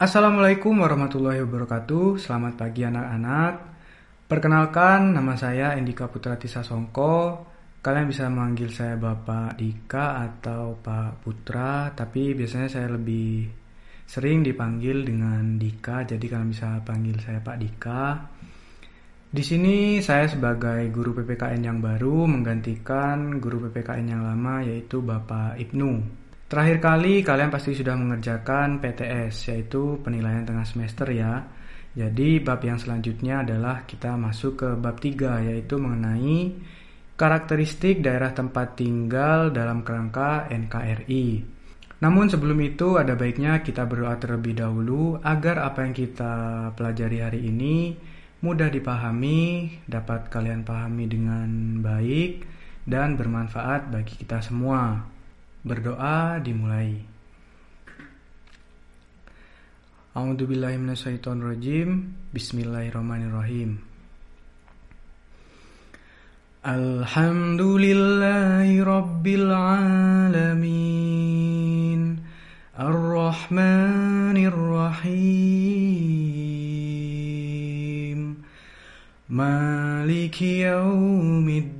Assalamualaikum warahmatullahi wabarakatuh. Selamat pagi anak-anak. Perkenalkan nama saya Indika Putra Tisa Songko. Kalian bisa manggil saya Bapak Dika atau Pak Putra, tapi biasanya saya lebih sering dipanggil dengan Dika, jadi kalian bisa panggil saya Pak Dika. Di sini saya sebagai guru PPKN yang baru menggantikan guru PPKN yang lama yaitu Bapak Ibnu. Terakhir kali kalian pasti sudah mengerjakan PTS yaitu penilaian tengah semester ya. Jadi bab yang selanjutnya adalah kita masuk ke bab 3 yaitu mengenai karakteristik daerah tempat tinggal dalam kerangka NKRI. Namun sebelum itu ada baiknya kita berdoa terlebih dahulu agar apa yang kita pelajari hari ini mudah dipahami, dapat kalian pahami dengan baik dan bermanfaat bagi kita semua. Berdoa dimulai. Alhamdulillahirobbilalamin, Bismillahirrahmanirrahim Alhamdulillahi Rabbil Alamin ar Maliki Yawmiddin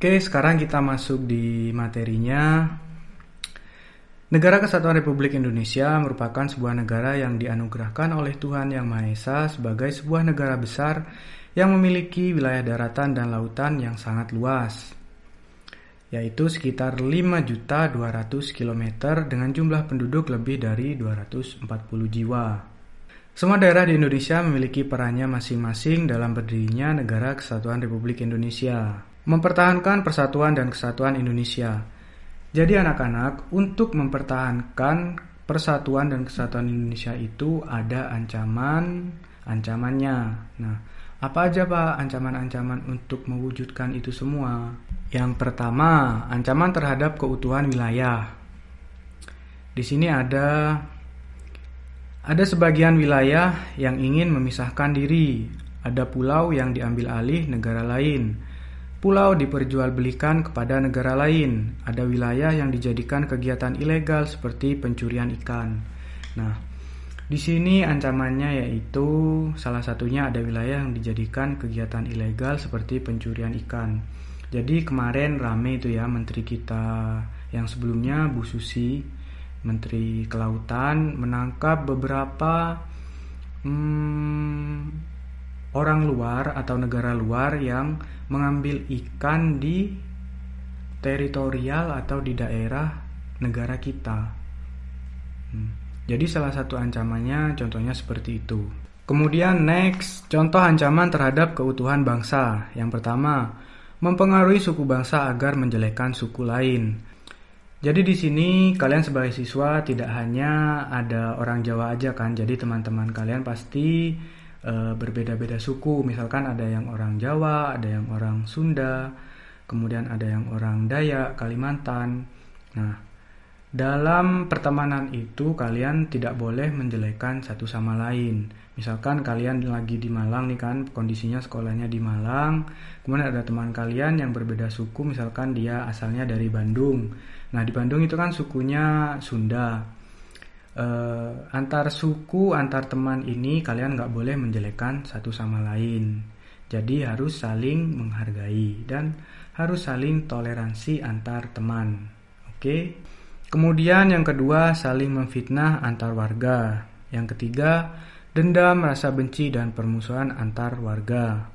Oke, sekarang kita masuk di materinya. Negara Kesatuan Republik Indonesia merupakan sebuah negara yang dianugerahkan oleh Tuhan Yang Maha Esa sebagai sebuah negara besar yang memiliki wilayah daratan dan lautan yang sangat luas, yaitu sekitar 5.200 km dengan jumlah penduduk lebih dari 240 jiwa. Semua daerah di Indonesia memiliki perannya masing-masing dalam berdirinya Negara Kesatuan Republik Indonesia. Mempertahankan persatuan dan kesatuan Indonesia. Jadi anak-anak, untuk mempertahankan persatuan dan kesatuan Indonesia itu ada ancaman ancamannya. Nah, apa aja Pak ancaman-ancaman untuk mewujudkan itu semua? Yang pertama, ancaman terhadap keutuhan wilayah. Di sini ada ada sebagian wilayah yang ingin memisahkan diri, ada pulau yang diambil alih negara lain Pulau diperjualbelikan kepada negara lain. Ada wilayah yang dijadikan kegiatan ilegal seperti pencurian ikan. Nah, di sini ancamannya yaitu salah satunya ada wilayah yang dijadikan kegiatan ilegal seperti pencurian ikan. Jadi kemarin rame itu ya menteri kita yang sebelumnya Bu Susi, menteri kelautan menangkap beberapa hmm, orang luar atau negara luar yang mengambil ikan di teritorial atau di daerah negara kita. Hmm. Jadi salah satu ancamannya contohnya seperti itu. Kemudian next, contoh ancaman terhadap keutuhan bangsa. Yang pertama, mempengaruhi suku bangsa agar menjelekkan suku lain. Jadi di sini kalian sebagai siswa tidak hanya ada orang Jawa aja kan. Jadi teman-teman kalian pasti Eh, berbeda-beda suku. Misalkan ada yang orang Jawa, ada yang orang Sunda, kemudian ada yang orang Dayak, Kalimantan. Nah, dalam pertemanan itu kalian tidak boleh menjelekan satu sama lain. Misalkan kalian lagi di Malang nih kan, kondisinya sekolahnya di Malang. Kemudian ada teman kalian yang berbeda suku, misalkan dia asalnya dari Bandung. Nah, di Bandung itu kan sukunya Sunda uh, antar suku, antar teman ini kalian nggak boleh menjelekan satu sama lain. Jadi harus saling menghargai dan harus saling toleransi antar teman. Oke. Okay? Kemudian yang kedua, saling memfitnah antar warga. Yang ketiga, dendam, rasa benci dan permusuhan antar warga.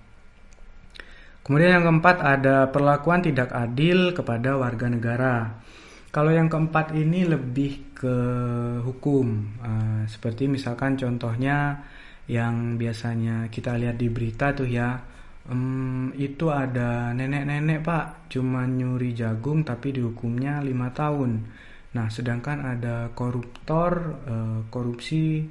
Kemudian yang keempat ada perlakuan tidak adil kepada warga negara. Kalau yang keempat ini lebih ke hukum uh, seperti misalkan contohnya yang biasanya kita lihat di berita tuh ya um, itu ada nenek-nenek pak cuma nyuri jagung tapi dihukumnya lima tahun nah sedangkan ada koruptor uh, korupsi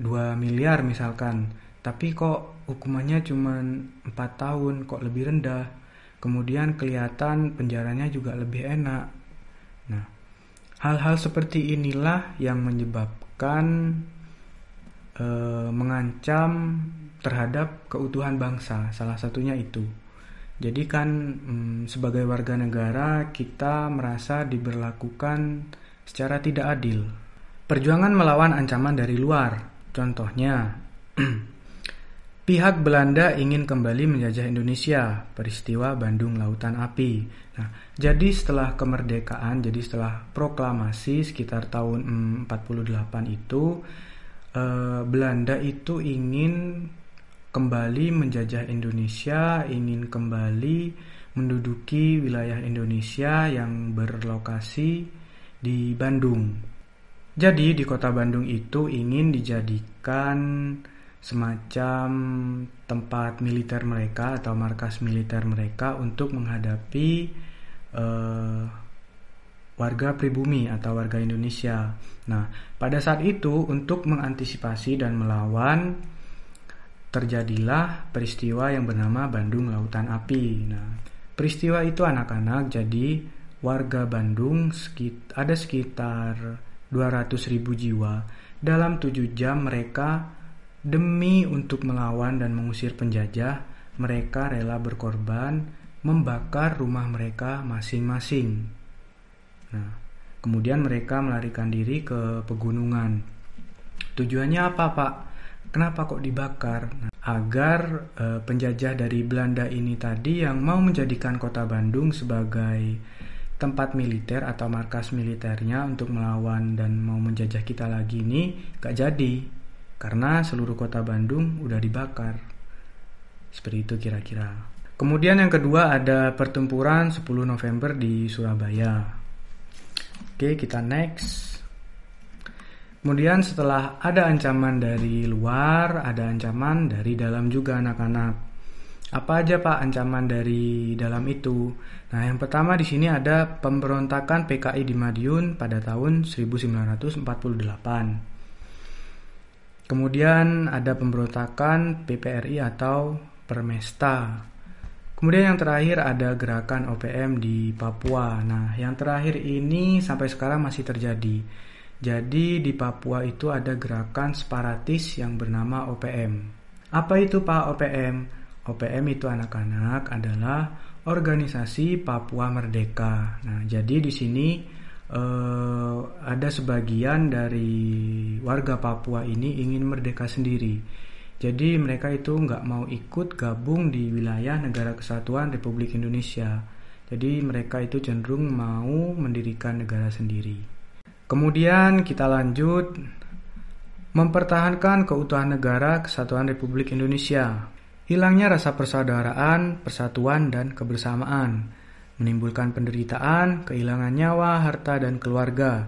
2 miliar misalkan tapi kok hukumannya cuma 4 tahun kok lebih rendah kemudian kelihatan penjaranya juga lebih enak nah Hal-hal seperti inilah yang menyebabkan e, mengancam terhadap keutuhan bangsa, salah satunya itu. Jadi kan mm, sebagai warga negara kita merasa diberlakukan secara tidak adil. Perjuangan melawan ancaman dari luar, contohnya Pihak Belanda ingin kembali menjajah Indonesia, peristiwa Bandung Lautan Api. Nah, jadi setelah kemerdekaan, jadi setelah proklamasi sekitar tahun 48 mm, itu, eh, Belanda itu ingin kembali menjajah Indonesia, ingin kembali menduduki wilayah Indonesia yang berlokasi di Bandung. Jadi di kota Bandung itu ingin dijadikan semacam tempat militer mereka atau markas militer mereka untuk menghadapi uh, warga pribumi atau warga Indonesia. Nah, pada saat itu untuk mengantisipasi dan melawan terjadilah peristiwa yang bernama Bandung Lautan Api. Nah, peristiwa itu anak-anak jadi warga Bandung sekit ada sekitar 200.000 jiwa. Dalam 7 jam mereka Demi untuk melawan dan mengusir penjajah, mereka rela berkorban, membakar rumah mereka masing-masing. Nah, kemudian mereka melarikan diri ke pegunungan. Tujuannya apa, Pak? Kenapa kok dibakar? Nah, agar e, penjajah dari Belanda ini tadi yang mau menjadikan kota Bandung sebagai tempat militer atau markas militernya untuk melawan dan mau menjajah kita lagi ini gak jadi karena seluruh kota Bandung udah dibakar. Seperti itu kira-kira. Kemudian yang kedua ada pertempuran 10 November di Surabaya. Oke, kita next. Kemudian setelah ada ancaman dari luar, ada ancaman dari dalam juga anak-anak. Apa aja Pak ancaman dari dalam itu? Nah, yang pertama di sini ada pemberontakan PKI di Madiun pada tahun 1948. Kemudian ada pemberontakan PPRI atau Permesta. Kemudian yang terakhir ada gerakan OPM di Papua. Nah, yang terakhir ini sampai sekarang masih terjadi. Jadi di Papua itu ada gerakan separatis yang bernama OPM. Apa itu Pak OPM? OPM itu anak-anak adalah organisasi Papua Merdeka. Nah, jadi di sini uh, ada sebagian dari warga Papua ini ingin merdeka sendiri. Jadi mereka itu nggak mau ikut gabung di wilayah Negara Kesatuan Republik Indonesia. Jadi mereka itu cenderung mau mendirikan negara sendiri. Kemudian kita lanjut mempertahankan keutuhan negara Kesatuan Republik Indonesia. Hilangnya rasa persaudaraan, persatuan, dan kebersamaan menimbulkan penderitaan, kehilangan nyawa, harta, dan keluarga.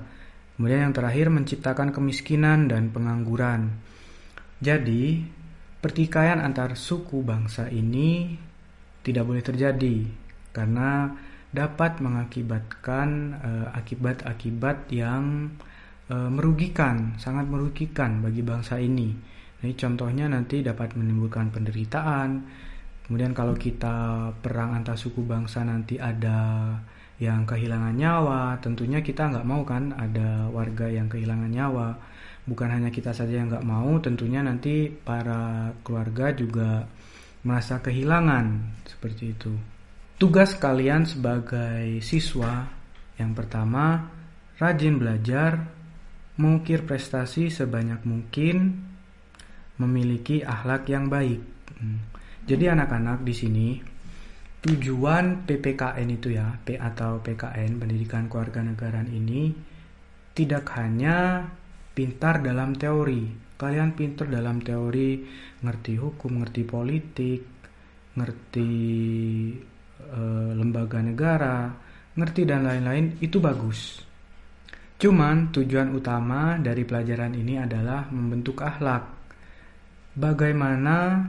Kemudian yang terakhir menciptakan kemiskinan dan pengangguran. Jadi, pertikaian antar suku bangsa ini tidak boleh terjadi karena dapat mengakibatkan eh, akibat-akibat eh, yang eh, merugikan, sangat merugikan bagi bangsa ini. Ini contohnya nanti dapat menimbulkan penderitaan, Kemudian kalau kita perang antar suku bangsa nanti ada yang kehilangan nyawa, tentunya kita nggak mau kan ada warga yang kehilangan nyawa. Bukan hanya kita saja yang nggak mau, tentunya nanti para keluarga juga merasa kehilangan seperti itu. Tugas kalian sebagai siswa yang pertama, rajin belajar, mengukir prestasi sebanyak mungkin, memiliki akhlak yang baik. Hmm. Jadi anak-anak di sini tujuan PPKN itu ya, P atau PKN Pendidikan Keluarga Negara ini tidak hanya pintar dalam teori. Kalian pintar dalam teori, ngerti hukum, ngerti politik, ngerti e, lembaga negara, ngerti dan lain-lain itu bagus. Cuman tujuan utama dari pelajaran ini adalah membentuk akhlak. Bagaimana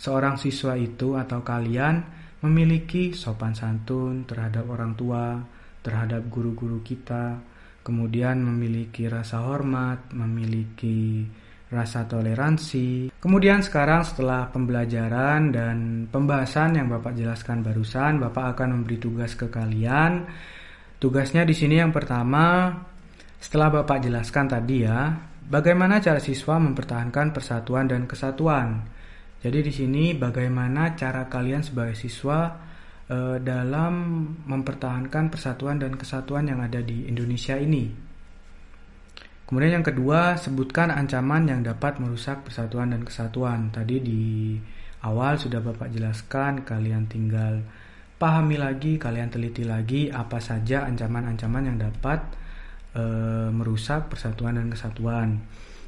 seorang siswa itu atau kalian memiliki sopan santun terhadap orang tua, terhadap guru-guru kita, kemudian memiliki rasa hormat, memiliki rasa toleransi. Kemudian sekarang setelah pembelajaran dan pembahasan yang Bapak jelaskan barusan, Bapak akan memberi tugas ke kalian. Tugasnya di sini yang pertama, setelah Bapak jelaskan tadi ya, bagaimana cara siswa mempertahankan persatuan dan kesatuan. Jadi di sini bagaimana cara kalian sebagai siswa e, dalam mempertahankan persatuan dan kesatuan yang ada di Indonesia ini. Kemudian yang kedua, sebutkan ancaman yang dapat merusak persatuan dan kesatuan. Tadi di awal sudah Bapak jelaskan, kalian tinggal pahami lagi, kalian teliti lagi apa saja ancaman-ancaman yang dapat e, merusak persatuan dan kesatuan.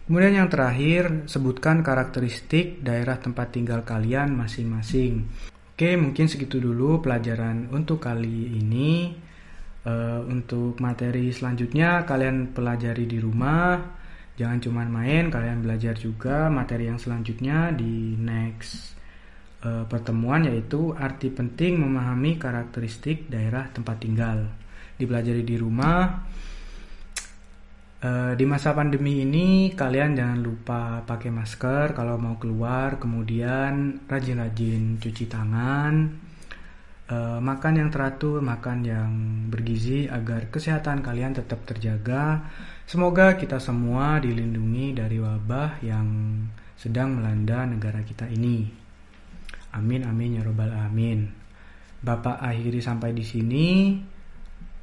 Kemudian yang terakhir, sebutkan karakteristik daerah tempat tinggal kalian masing-masing. Oke, mungkin segitu dulu pelajaran untuk kali ini. Eh, untuk materi selanjutnya, kalian pelajari di rumah. Jangan cuma main, kalian belajar juga materi yang selanjutnya di next eh, pertemuan, yaitu arti penting memahami karakteristik daerah tempat tinggal. Dipelajari di rumah. Eh, di masa pandemi ini kalian jangan lupa pakai masker kalau mau keluar, kemudian rajin-rajin cuci tangan, eh, makan yang teratur, makan yang bergizi agar kesehatan kalian tetap terjaga. Semoga kita semua dilindungi dari wabah yang sedang melanda negara kita ini. Amin amin ya robbal amin. Bapak akhiri sampai di sini.